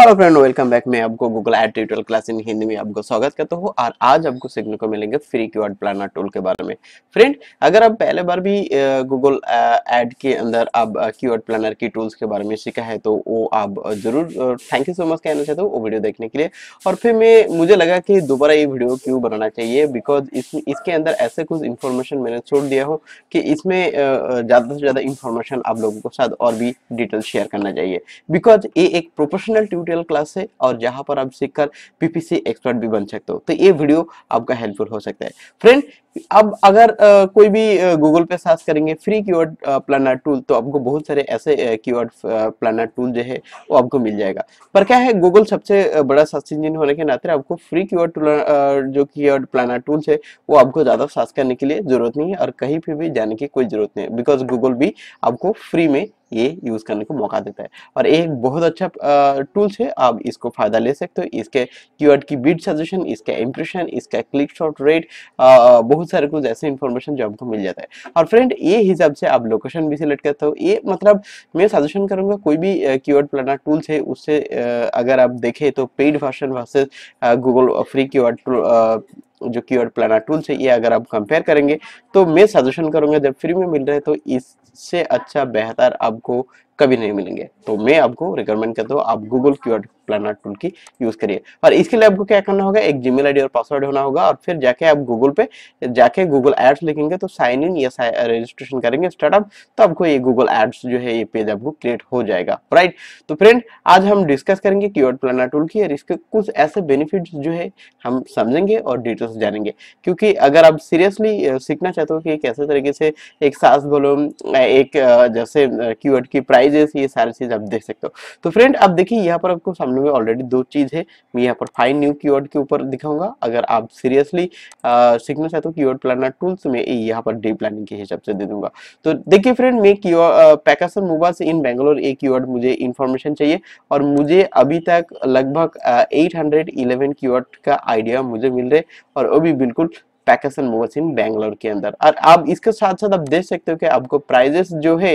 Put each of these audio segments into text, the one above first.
hello friend welcome back मैं आपको Google ad tutorial class in Hindi में आपको स्वागत करता हूँ और आज आपको सीखने को मिलेंगे फ्री की वर्ड प्लानर टूल के बारे में फ्रेंड अगर आप पहले बार भी गूगल एड के अंदर आप की वर्ड प्लानर की टूल्स के बारे में सीखा है तो वो आप जरूर थैंक यू सो मच कहना चाहता हूँ वो वीडियो देखने के लिए और फिर मैं मुझे लगा कि दोबारा ये वीडियो क्यों बनाना चाहिए बिकॉज इस, इसके अंदर ऐसे कुछ इन्फॉर्मेशन मैंने छोड़ दिया हो कि इसमें ज़्यादा से ज़्यादा इन्फॉर्मेशन आप लोगों के साथ और भी डिटेल शेयर करना चाहिए बिकॉज ये एक प्रोफेशनल ट्यूट ट्यूटोरियल क्लास है और जहाँ पर आप सीखकर पीपीसी एक्सपर्ट भी बन सकते हो तो ये वीडियो आपका हेल्पफुल हो सकता है फ्रेंड अब अगर आ, कोई भी गूगल पे सर्च करेंगे फ्री कीवर्ड प्लानर टूल तो आपको बहुत सारे ऐसे कीवर्ड प्लानर टूल जो है वो आपको मिल जाएगा पर क्या है गूगल सबसे बड़ा सर्च इंजन होने के नाते आपको फ्री कीवर्ड जो कीवर्ड प्लानर टूल्स है वो आपको ज़्यादा सर्च करने के लिए ज़रूरत नहीं है और कहीं पर भी जाने की कोई ज़रूरत नहीं है बिकॉज गूगल भी आपको फ्री में ये यूज करने को मौका देता है और एक बहुत अच्छा टूल्स है आप इसको फायदा ले सकते हो इसके कीवर्ड की बीट सजेशन इसका इंप्रेशन इसका क्लिक शॉट रेट बहुत बहुत सारे कुछ ऐसे इन्फॉर्मेशन जो आपको मिल जाता है और फ्रेंड ये हिसाब से आप लोकेशन भी सिलेक्ट करते हो ये मतलब मैं सजेशन करूंगा कोई भी कीवर्ड प्लानर टूल्स है उससे अगर आप देखें तो paid version versus Google free keyword जो कीवर्ड प्लानर टूल्स है ये अगर आप कंपेयर करेंगे तो मैं सजेशन करूँगा जब फ्री में मिल रहे तो इससे अच्छा बेहतर आपको कभी नहीं मिलेंगे तो मैं आपको रिकमेंड करता हूँ आप गूगल कीवर्ड प्लानर टूल की यूज करिए और इसके लिए आपको क्या करना होगा एक जीमेल आईडी और पासवर्ड होना होगा और फिर जाके आप गूगल पे जाके गूगल एड्स लिखेंगे तो साइन इन या रजिस्ट्रेशन uh, करेंगे स्टार्टअप तो आपको ये गूगल एड्स जो है ये पेज आपको क्रिएट हो जाएगा राइट तो फ्रेंड आज हम डिस्कस करेंगे कीवर्ड प्लानर टूल की और इसके कुछ ऐसे बेनिफिट जो है हम समझेंगे और डिटेल्स जानेंगे क्योंकि अगर आप सीरियसली uh, सीखना चाहते हो कि कैसे तरीके से एक सास बोलो एक uh, जैसे की प्राइजेस ये सारी चीज आप देख सकते हो तो फ्रेंड आप देखिए यहाँ पर आपको सामने में ऑलरेडी दो चीज़ है मैं यहाँ पर फाइन न्यू की के ऊपर दिखाऊंगा अगर आप सीरियसली सीखना चाहते हो कीवर्ड प्लानर टूल्स में यहाँ पर डी प्लानिंग के हिसाब से दे दूंगा तो देखिए फ्रेंड मैं पैकासन मोबाइल इन बैंगलोर एक कीवर्ड मुझे इन्फॉर्मेशन चाहिए और मुझे अभी तक लगभग एट हंड्रेड इलेवन का आइडिया मुझे मिल रहे और वो भी बिल्कुल पैकेज एंड मोबाइल बैंगलोर के अंदर और आप इसके साथ साथ आप देख सकते हो कि आपको प्राइजेस जो है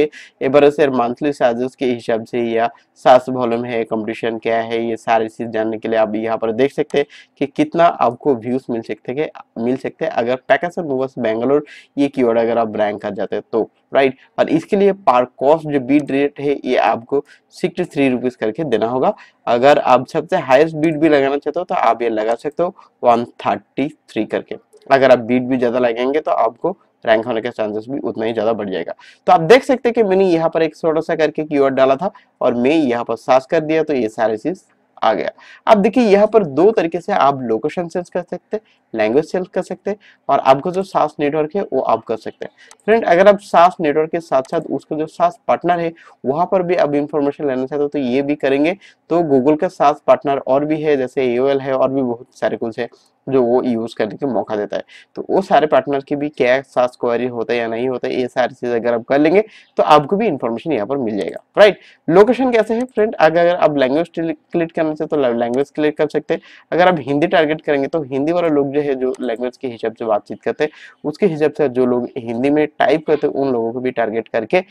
एवरेज और मंथली चार्जेस के हिसाब से या सास वॉल्यूम है कंपटीशन क्या है ये सारी चीज़ जानने के लिए आप यहाँ पर देख सकते हैं कि कितना आपको व्यूज मिल सकते हैं मिल सकते हैं अगर पैकेज एंड मोबाइल बैंगलोर ये की अगर आप रैंक कर जाते तो राइट और इसके लिए पार कॉस्ट जो बीड रेट है ये आपको सिक्सटी थ्री रुपीज़ करके देना होगा अगर आप सबसे हाईएस्ट बीड भी लगाना चाहते हो तो आप ये लगा सकते हो वन थर्टी थ्री करके अगर आप बीट भी ज़्यादा लगाएंगे तो आपको रैंक होने का चांसेस भी उतना ही ज़्यादा बढ़ जाएगा तो आप देख सकते हैं कि मैंने यहाँ पर एक छोटा सा करके की डाला था और मैं यहाँ पर सास कर दिया तो ये सारी चीज़ आ गया अब देखिए यहाँ पर दो तरीके से आप लोकेशन चेंज कर सकते हैं लैंग्वेज चेंज कर सकते हैं और आपका जो सास नेटवर्क है वो आप कर सकते हैं फ्रेंड अगर आप सास नेटवर्क के साथ साथ उसका जो सास पार्टनर है वहां पर भी आप इंफॉर्मेशन लेना चाहते हो तो ये भी करेंगे तो गूगल का सास पार्टनर और भी है जैसे ए है और भी बहुत सारे कुछ है जो वो यूज करने के मौका देता है तो वो सारे पार्टनर की भी क्या सास क्वारी होता है या नहीं होता है ये सारी चीज अगर आप कर लेंगे तो आपको भी इन्फॉर्मेशन यहाँ पर मिल जाएगा राइट लोकेशन कैसे है फ्रेंड अगर अगर आप लैंग्वेज क्लिक करना चाहते तो लैंग्वेज क्लिक कर सकते हैं अगर आप हिंदी टारगेट करेंगे तो हिंदी वाले लोग जो है जो लैंग्वेज के हिसाब से बातचीत करते हैं उसके हिसाब से जो लोग हिंदी में टाइप करते हैं उन लोगों को भी टारगेट करके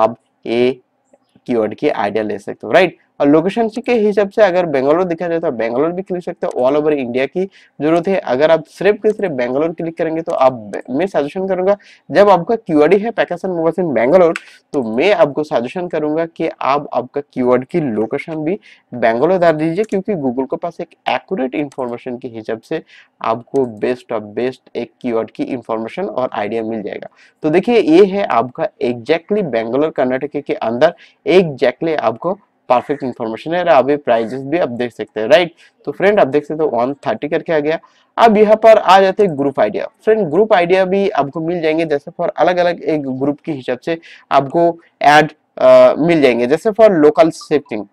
आप ए की आइडिया ले सकते हो राइट और लोकेशन के हिसाब से अगर बेंगलोर देखा जाए तो बेंगलोर भी क्लिक सकते हैं ऑल ओवर इंडिया की जरूरत है अगर आप सिर्फ के सिर्फ बेंगलोर क्लिक करेंगे तो आप मैं सजेशन करूंगा जब आपका क्यूआर है पैकेशन मोबाइल इन बेंगलोर तो मैं आपको सजेशन करूंगा कि आप आपका कीवर्ड की लोकेशन भी बेंगलोर डाल दीजिए क्योंकि गूगल के पास एक एक्यूरेट इन्फॉर्मेशन के हिसाब से आपको बेस्ट ऑफ बेस्ट एक कीवर्ड की इन्फॉर्मेशन और आइडिया मिल जाएगा तो देखिए ये है आपका एग्जैक्टली बेंगलोर कर्नाटक के अंदर एग्जैक्टली आपको परफेक्ट इन्फॉर्मेशन है अभी प्राइजेस भी आप देख सकते हैं राइट तो फ्रेंड आप देख सकते हो वन थर्टी करके आ गया अब यहाँ पर आ जाते हैं group idea friend group idea भी आपको मिल जाएंगे जैसे फॉर अलग अलग एक ग्रुप के हिसाब से आपको एड मिल जाएंगे जैसे for local shifting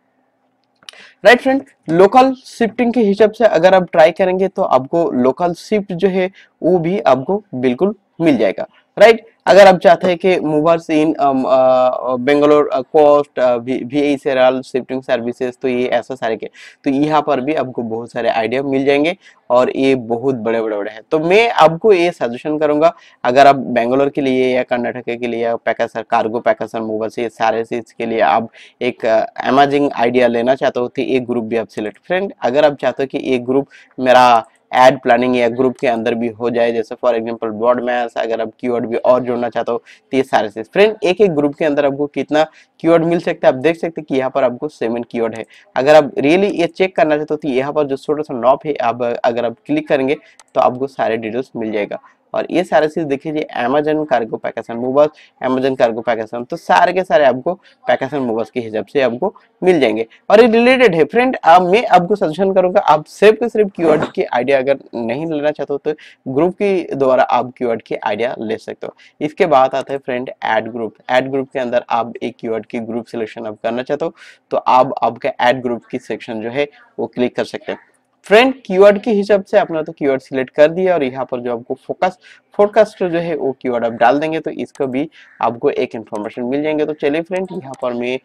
right friend local shifting के हिसाब से अगर आप ट्राई करेंगे तो आपको लोकल शिफ्ट जो है वो भी आपको बिल्कुल मिल जाएगा राइट अगर आप चाहते हैं कि movers in Bangalore cost V I सेरल शिफ्टिंग सर्विसेज तो ये ऐसा सारे के तो यहाँ पर भी आपको बहुत सारे आइडिया मिल जाएंगे और ये बहुत बड़े बड़े बड़े हैं तो मैं आपको ये सजेशन करूंगा अगर आप बेंगलोर के लिए या कर्नाटक के लिए या पैकेसर कार्गो पैकेसर मूवर्स ये सारे चीज के लिए आप एक अमेजिंग uh, आइडिया लेना चाहते हो तो ये ग्रुप भी आप सिलेक्ट फ्रेंड अगर आप चाहते हो कि ये ग्रुप मेरा एड प्लानिंग या ग्रुप के अंदर भी हो जाए जैसे फॉर एग्जाम्पल ब्रॉड मैथ अगर आप कीवर्ड भी और जोड़ना चाहते हो तो ये सारे चीज फ्रेंड एक एक ग्रुप के अंदर आपको कितना कीवर्ड मिल सकता है आप देख सकते हैं कि यहाँ पर आपको सेवन की है अगर आप रियली ये चेक करना चाहते हो तो यहाँ पर जो छोटा सा नॉप है आप अगर आप क्लिक करेंगे तो आपको सारे डिटेल्स मिल जाएगा और ये सारे चीज देखिए अमेजन कार्गो पैकेशन मूवर्स अमेजन कार्गो पैकेशन तो सारे के सारे आपको पैकेशन मूवर्स के हिसाब से आपको मिल जाएंगे और ये रिलेटेड है फ्रेंड अब मैं आपको सजेशन करूंगा आप सिर्फ के सिर्फ कीवर्ड की आइडिया अगर नहीं लेना चाहते हो तो ग्रुप के द्वारा आप कीवर्ड की आइडिया ले सकते हो इसके बाद आता है friend ad group ad group के अंदर आप एक कीवर्ड की ग्रुप सिलेक्शन आप करना चाहते हो तो आप आपका एड ग्रुप की सेक्शन जो है वो क्लिक कर सकते हैं फ्रेंड कीवर्ड के हिसाब से आपने तो कीवर्ड सिलेक्ट कर दिया और यहाँ पर जो आपको फोकस फोरकास्ट जो है वो कीवर्ड आप डाल देंगे तो इसको भी आपको एक इन्फॉर्मेशन मिल जाएंगे तो चलिए फ्रेंड यहाँ पर मैं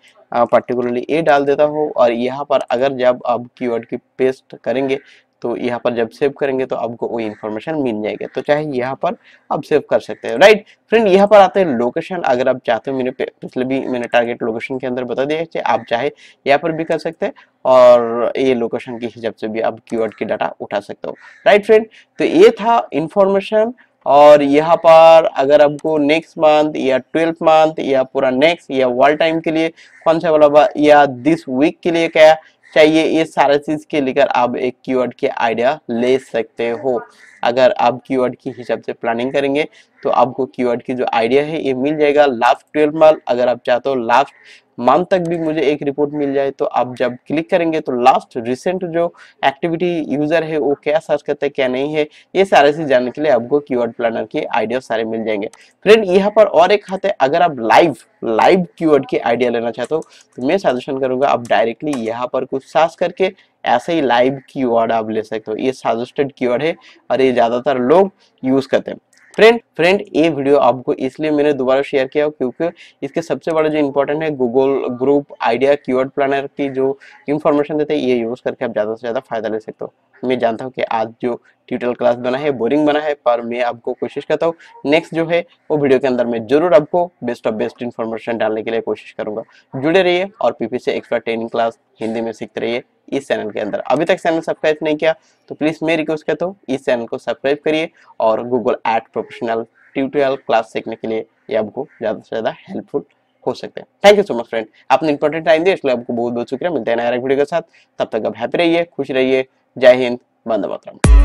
पर्टिकुलरली ये डाल देता हूँ और यहाँ पर अगर जब आप कीवर्ड की पेस्ट करेंगे तो यहाँ पर जब सेव करेंगे तो आपको वो इन्फॉर्मेशन मिल जाएगा तो चाहे यहाँ पर आप सेव कर सकते हैं राइट फ्रेंड यहाँ पर आते हैं लोकेशन अगर आप चाहते हो मैंने पिछले भी मैंने टारगेट लोकेशन के अंदर बता दिया है आप चाहे यहाँ पर भी कर सकते हैं और ये लोकेशन के हिसाब से भी आप कीवर्ड की डाटा उठा सकते हो राइट फ्रेंड तो ये था इन्फॉर्मेशन और यहाँ पर अगर आपको नेक्स्ट मंथ या ट्वेल्थ मंथ या पूरा नेक्स्ट या वर्ल्ड टाइम के लिए कौन सा वाला या दिस वीक के लिए क्या चाहिए ये सारे चीज के लेकर आप एक कीवर्ड के आइडिया ले सकते हो अगर आप कीवर्ड की हिसाब से प्लानिंग करेंगे तो आपको कीवर्ड की जो आइडिया है ये मिल जाएगा लास्ट ट्वेल्व मंथ अगर आप चाहते हो लास्ट मंथ तक भी मुझे एक रिपोर्ट मिल जाए तो आप जब क्लिक करेंगे तो लास्ट रिसेंट जो एक्टिविटी यूजर है वो क्या सर्च करते हैं क्या नहीं है ये सारे चीज जानने के लिए आपको कीवर्ड प्लानर के आइडिया सारे मिल जाएंगे फ्रेंड यहाँ पर और एक हाथ है अगर आप लाइव लाइव कीवर्ड के आइडिया लेना चाहते हो तो मैं सजेशन करूंगा आप डायरेक्टली यहाँ पर कुछ सर्च करके ऐसे ही लाइव वर्ड आप ले सकते हो ये सजेस्टेड की है और ये ज़्यादातर लोग यूज़ करते हैं फ्रेंड फ्रेंड ये वीडियो आपको इसलिए मैंने दोबारा शेयर किया क्योंकि इसके सबसे बड़ा जो इंपॉर्टेंट है Google group idea keyword planner की जो इन्फॉर्मेशन देते हैं ये यूज़ करके आप ज़्यादा से ज़्यादा फायदा ले सकते हो मैं जानता हूँ कि आज जो ट्यूटोरियल क्लास बना है बोरिंग बना है पर मैं आपको कोशिश करता हूँ नेक्स्ट जो है वो वीडियो के अंदर मैं जरूर आपको बेस्ट ऑफ बेस्ट इन्फॉर्मेशन डालने के लिए कोशिश करूँगा जुड़े रहिए और पीपी से एक्स्ट्रा ट्रेनिंग क्लास हिंदी में सीखते रहिए इस चैनल के अंदर अभी तक चैनल सब्सक्राइब नहीं किया तो प्लीज़ मेरी रिक्वेस्ट करता तो हूँ इस चैनल को सब्सक्राइब करिए और Google ad professional tutorial class सीखने के लिए ये आपको ज़्यादा से ज़्यादा हेल्पफुल हो सकते हैं thank you so much friend आपने इंपॉर्टेंट टाइम दिया इसलिए आपको बहुत बहुत शुक्रिया मिलते हैं नया वीडियो के साथ तब तक आप हैप्पी रहिए खुश रहिए जय हिंद बंद मातरम